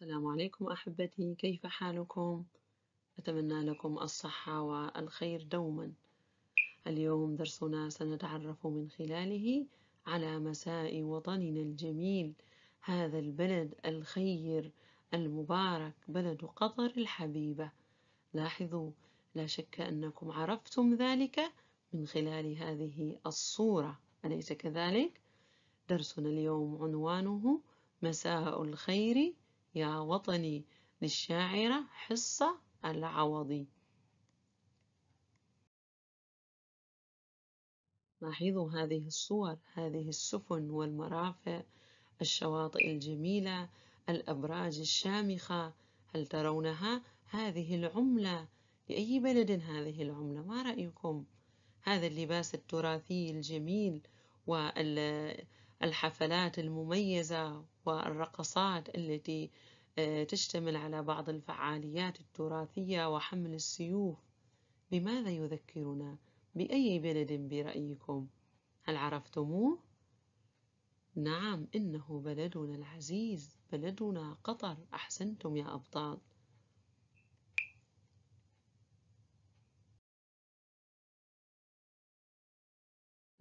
السلام عليكم أحبتي كيف حالكم؟ أتمنى لكم الصحة والخير دوما اليوم درسنا سنتعرف من خلاله على مساء وطننا الجميل هذا البلد الخير المبارك بلد قطر الحبيبة لاحظوا لا شك أنكم عرفتم ذلك من خلال هذه الصورة أليس كذلك؟ درسنا اليوم عنوانه مساء الخير يا وطني للشاعرة حصة العوضي لاحظوا هذه الصور هذه السفن والمرافق الشواطئ الجميلة الأبراج الشامخة هل ترونها؟ هذه العملة لأي بلد هذه العملة؟ ما رأيكم؟ هذا اللباس التراثي الجميل والحفلات المميزة والرقصات التي آه، تشتمل على بعض الفعاليات التراثية وحمل السيوف بماذا يذكرنا؟ بأي بلد برأيكم؟ هل عرفتموه؟ نعم إنه بلدنا العزيز بلدنا قطر أحسنتم يا أبطال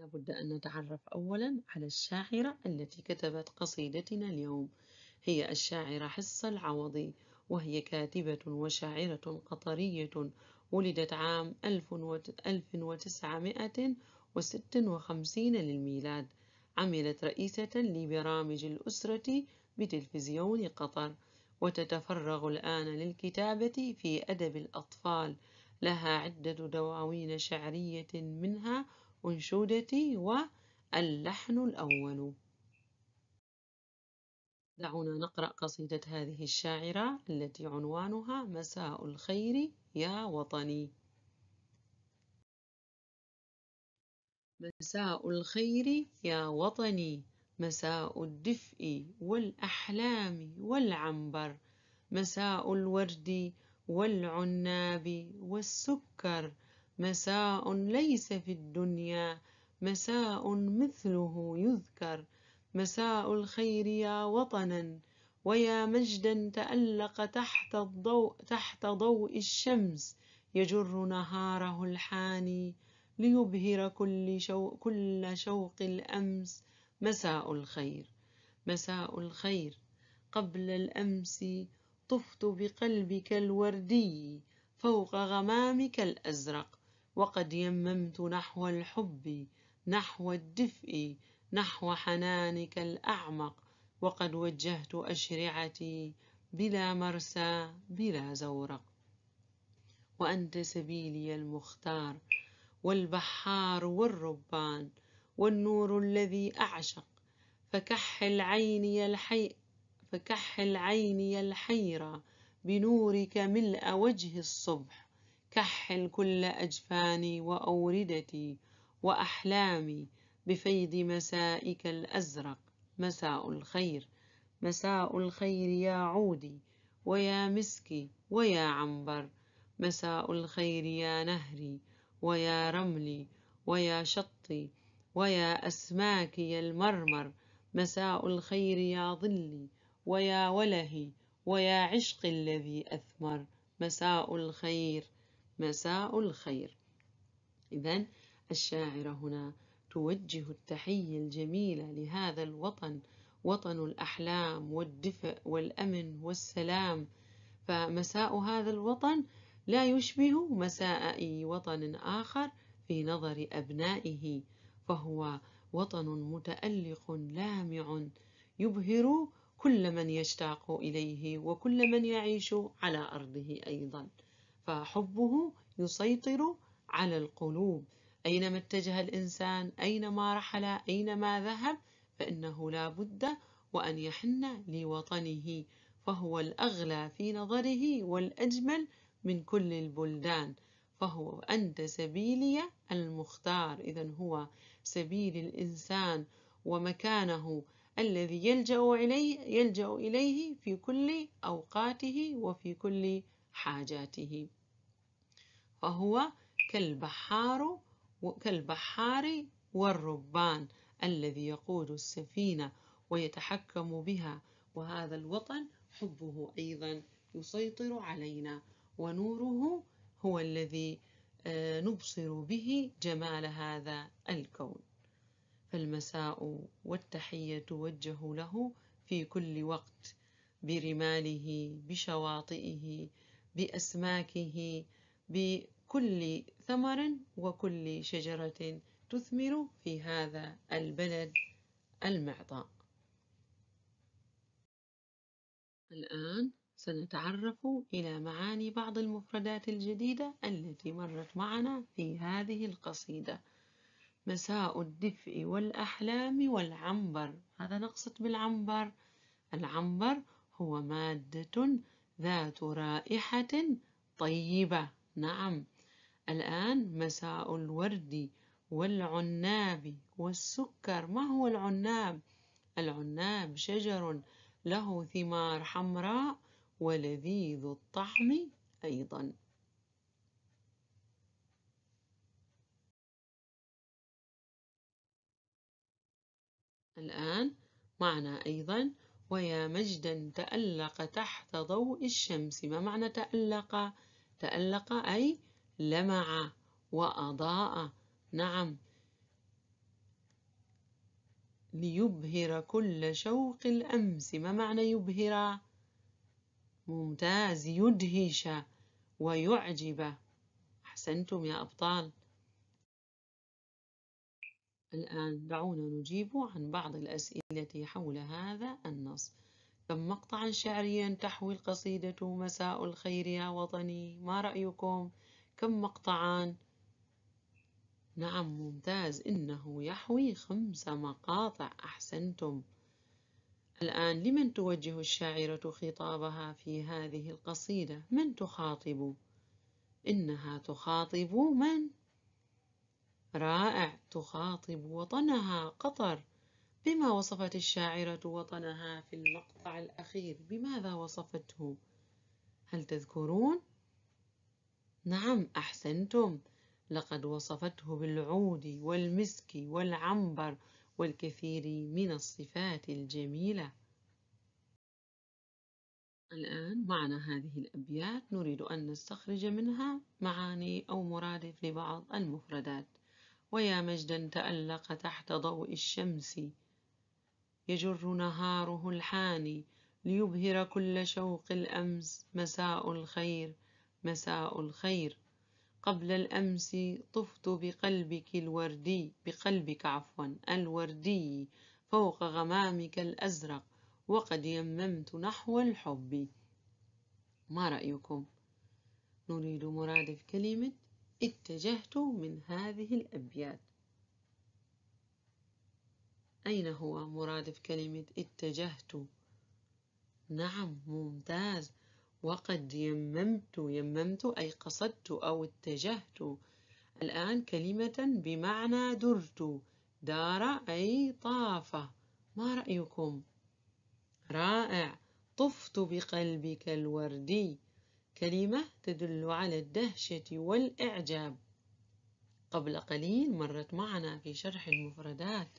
لابد أن نتعرف أولا على الشاعرة التي كتبت قصيدتنا اليوم هي الشاعرة حصة العوضي وهي كاتبة وشاعرة قطرية ولدت عام 1956 للميلاد عملت رئيسة لبرامج الأسرة بتلفزيون قطر وتتفرغ الآن للكتابة في أدب الأطفال لها عدة دواوين شعرية منها أنشودتي واللحن الأول دعونا نقرأ قصيدة هذه الشاعرة التي عنوانها مساء الخير يا وطني مساء الخير يا وطني مساء الدفء والأحلام والعنبر مساء الورد والعناب والسكر مساء ليس في الدنيا مساء مثله يذكر مساء الخير يا وطنا ويا مجدا تألق تحت الضوء تحت ضوء الشمس يجر نهاره الحاني ليبهر كل شوق كل شوق الأمس مساء الخير مساء الخير قبل الأمس طفت بقلبك الوردي فوق غمامك الأزرق وقد يممت نحو الحب نحو الدفء نحو حنانك الأعمق وقد وجهت أشرعتي بلا مرسى بلا زورق وأنت سبيلي المختار والبحار والربان والنور الذي أعشق فكحل عيني الحي فكحل عيني الحيرة بنورك ملء وجه الصبح كحل كل أجفاني وأوردتي وأحلامي بفيض مسائك الأزرق مساء الخير مساء الخير يا عودي ويا مسكي ويا عنبر مساء الخير يا نهري ويا رملي ويا شطي ويا أسماكي المرمر مساء الخير يا ظلي ويا ولهي ويا عشقي الذي أثمر مساء الخير مساء الخير إذا الشاعرة هنا توجه التحية الجميلة لهذا الوطن وطن الأحلام والدفء والأمن والسلام فمساء هذا الوطن لا يشبه مساء أي وطن آخر في نظر أبنائه فهو وطن متألق لامع يبهر كل من يشتاق إليه وكل من يعيش على أرضه أيضا فحبه يسيطر على القلوب أينما اتجه الإنسان أينما رحل أينما ذهب فإنه لا بد وأن يحن لوطنه فهو الأغلى في نظره والأجمل من كل البلدان فهو أنت سبيلي المختار إذا هو سبيل الإنسان ومكانه الذي يلجأ إليه, يلجأ إليه في كل أوقاته وفي كل حاجاته فهو كالبحار كالبحار والربان الذي يقود السفينة ويتحكم بها وهذا الوطن حبه أيضا يسيطر علينا ونوره هو الذي آه، نبصر به جمال هذا الكون فالمساء والتحية توجه له في كل وقت برماله بشواطئه بأسماكه بكل ثمر وكل شجرة تثمر في هذا البلد المعطاء الآن سنتعرف إلى معاني بعض المفردات الجديدة التي مرت معنا في هذه القصيدة مساء الدفء والأحلام والعنبر هذا نقصد بالعنبر العنبر هو مادة ذات رائحة طيبة نعم الآن مساء الورد والعناب والسكر ما هو العناب؟ العناب شجر له ثمار حمراء ولذيذ الطعم أيضا الآن معنا أيضا ويا مجدا تألق تحت ضوء الشمس ما معنى تألق؟ تألق أي لمع وأضاء نعم ليبهر كل شوق الأمس ما معنى يبهر ممتاز يدهش ويعجب أحسنتم يا أبطال الآن دعونا نجيب عن بعض الأسئلة حول هذا النص كم مقطعا شعريا تحوي القصيدة مساء الخير يا وطني ما رأيكم كم مقطعا نعم ممتاز إنه يحوي خمس مقاطع أحسنتم الآن لمن توجه الشاعرة خطابها في هذه القصيدة من تخاطب إنها تخاطب من رائع تخاطب وطنها قطر بما وصفت الشاعرة وطنها في المقطع الأخير بماذا وصفته؟ هل تذكرون؟ نعم أحسنتم لقد وصفته بالعود والمسك والعنبر والكثير من الصفات الجميلة الآن معنا هذه الأبيات نريد أن نستخرج منها معاني أو مرادف لبعض المفردات ويا مجدا تألق تحت ضوء الشمس يجر نهاره الحاني ليبهر كل شوق الأمس مساء الخير مساء الخير قبل الأمس طفت بقلبك الوردي بقلبك عفوا الوردي فوق غمامك الأزرق وقد يممت نحو الحب ما رأيكم؟ نريد مرادف كلمة اتجهت من هذه الأبيات أين هو مرادف كلمة اتجهت نعم ممتاز وقد يممت يممت أي قصدت أو اتجهت الآن كلمة بمعنى درت دار أي طافة ما رأيكم؟ رائع طفت بقلبك الوردي كلمة تدل على الدهشة والإعجاب قبل قليل مرت معنا في شرح المفردات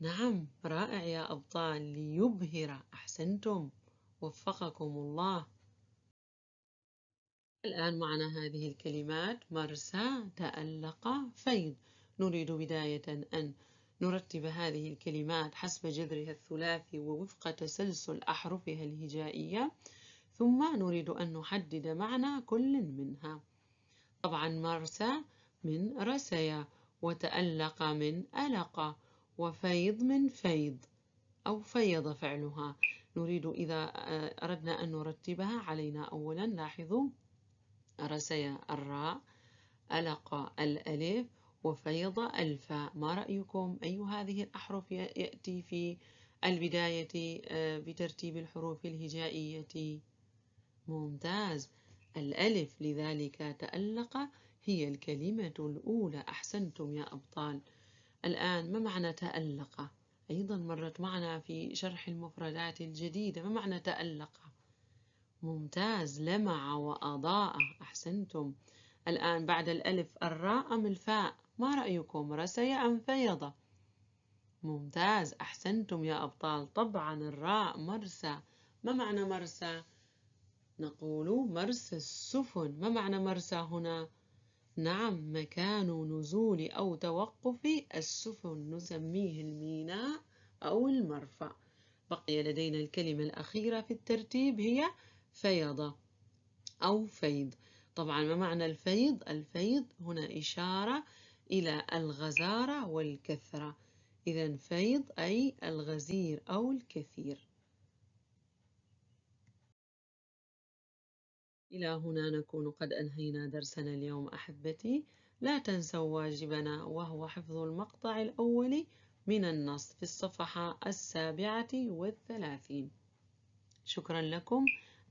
نعم رائع يا أبطال ليبهر أحسنتم وفقكم الله الآن معنا هذه الكلمات مرسى تألق فيض نريد بداية أن نرتب هذه الكلمات حسب جذرها الثلاثي ووفق تسلسل أحرفها الهجائية ثم نريد أن نحدد معنى كل منها طبعا مرسى من رسي وتألق من ألق وفيض من فيض أو فيض فعلها نريد إذا أردنا أن نرتبها علينا أولا لاحظوا رسي الراء ألق الألف وفيض الفاء ما رأيكم أي هذه الأحرف يأتي في البداية آه، بترتيب الحروف الهجائية ممتاز الألف لذلك تألق هي الكلمة الأولى أحسنتم يا أبطال الآن ما معنى تألق؟ أيضا مرت معنا في شرح المفردات الجديدة ما معنى تألق؟ ممتاز لمع وأضاء أحسنتم الآن بعد الألف الراء أم الفاء؟ ما رأيكم رسي أم فيض؟ ممتاز أحسنتم يا أبطال طبعا الراء مرسى ما معنى مرسى؟ نقول مرسى السفن ما معنى مرسى هنا؟ نعم مكان نزول أو توقف السفن نسميه الميناء أو المرفأ بقي لدينا الكلمة الأخيرة في الترتيب هي فيضة أو فيض طبعا ما معنى الفيض؟ الفيض هنا إشارة إلى الغزارة والكثرة إذا فيض أي الغزير أو الكثير إلى هنا نكون قد أنهينا درسنا اليوم أحبتي لا تنسوا واجبنا وهو حفظ المقطع الأول من النص في الصفحة السابعة والثلاثين شكرا لكم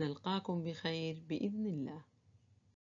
نلقاكم بخير بإذن الله